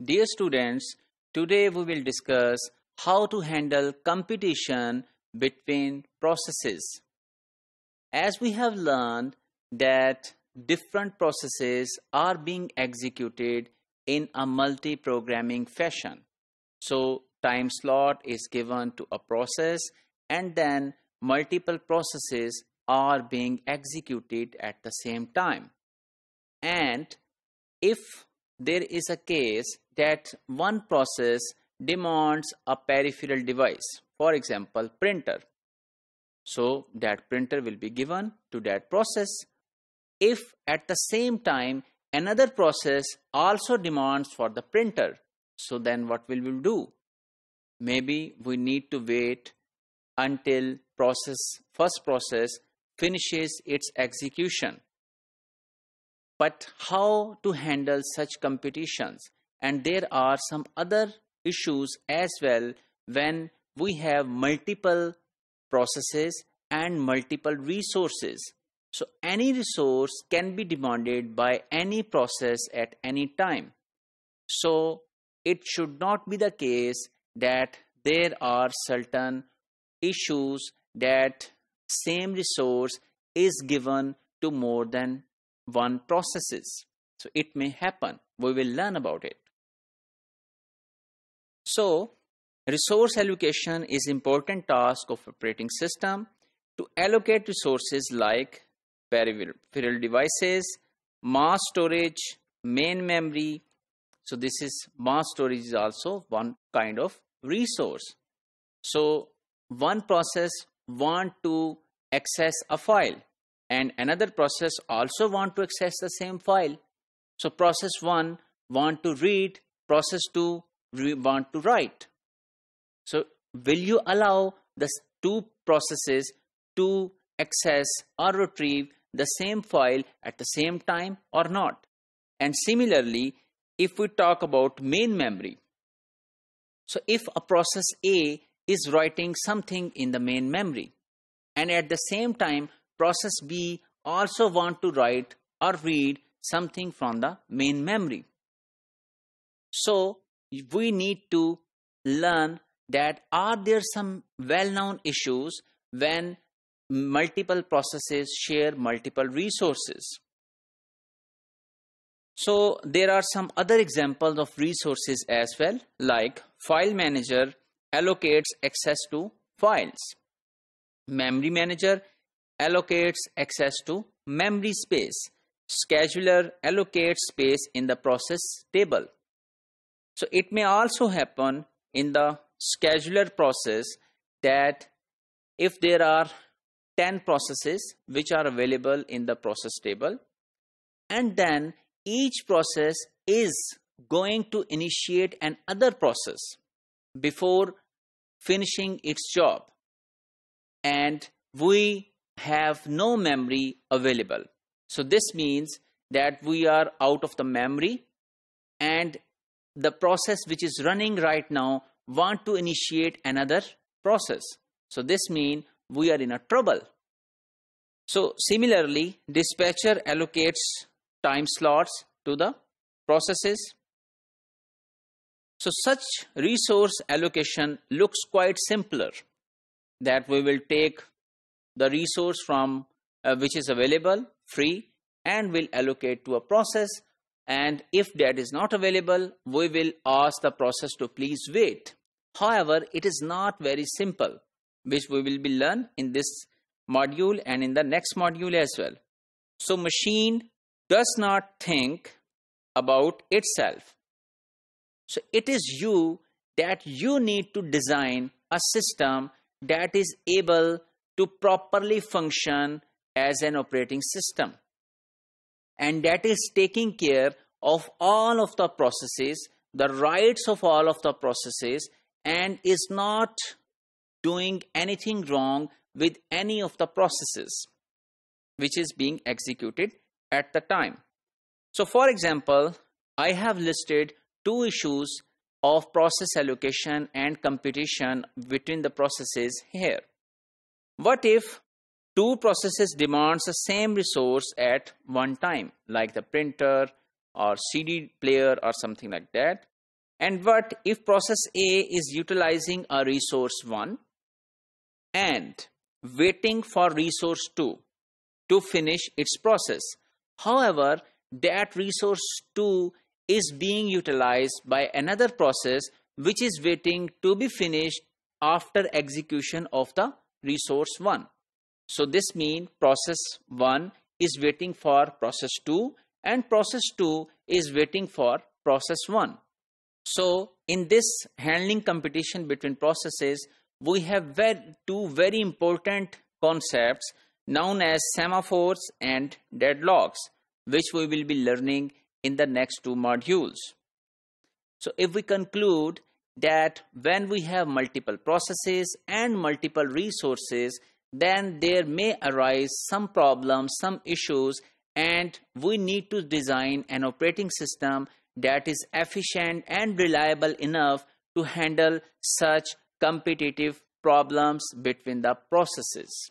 Dear students, today we will discuss how to handle competition between processes. As we have learned that different processes are being executed in a multi-programming fashion. So time slot is given to a process and then multiple processes are being executed at the same time. And if there is a case that one process demands a peripheral device, for example, printer. So that printer will be given to that process. If at the same time another process also demands for the printer, so then what will we do? Maybe we need to wait until process first process finishes its execution but how to handle such competitions? And there are some other issues as well when we have multiple processes and multiple resources. So any resource can be demanded by any process at any time. So it should not be the case that there are certain issues that same resource is given to more than one processes. So it may happen. We will learn about it. So resource allocation is important task of operating system to allocate resources like peripheral devices, mass storage, main memory. So this is mass storage is also one kind of resource. So one process want to access a file and another process also want to access the same file. So process 1 want to read, process 2 want to write. So will you allow the two processes to access or retrieve the same file at the same time or not? And similarly, if we talk about main memory. So if a process A is writing something in the main memory and at the same time process B also want to write or read something from the main memory. So we need to learn that are there some well-known issues when multiple processes share multiple resources. So there are some other examples of resources as well like file manager allocates access to files. Memory manager allocates access to memory space. Scheduler allocates space in the process table. So it may also happen in the scheduler process that if there are 10 processes which are available in the process table and then each process is going to initiate another process before finishing its job and we have no memory available. So this means that we are out of the memory and the process which is running right now want to initiate another process. So this means we are in a trouble. So similarly, dispatcher allocates time slots to the processes. So such resource allocation looks quite simpler that we will take the resource from uh, which is available free and will allocate to a process and if that is not available we will ask the process to please wait however it is not very simple which we will be learn in this module and in the next module as well so machine does not think about itself so it is you that you need to design a system that is able to properly function as an operating system. And that is taking care of all of the processes, the rights of all of the processes, and is not doing anything wrong with any of the processes which is being executed at the time. So, for example, I have listed two issues of process allocation and competition between the processes here. What if two processes demands the same resource at one time, like the printer or CD player or something like that? And what if process A is utilizing a resource 1 and waiting for resource 2 to finish its process? However, that resource 2 is being utilized by another process which is waiting to be finished after execution of the resource 1. So this means process 1 is waiting for process 2 and process 2 is waiting for process 1. So in this handling competition between processes, we have very, two very important concepts known as semaphores and deadlocks, which we will be learning in the next two modules. So if we conclude that when we have multiple processes and multiple resources, then there may arise some problems, some issues, and we need to design an operating system that is efficient and reliable enough to handle such competitive problems between the processes.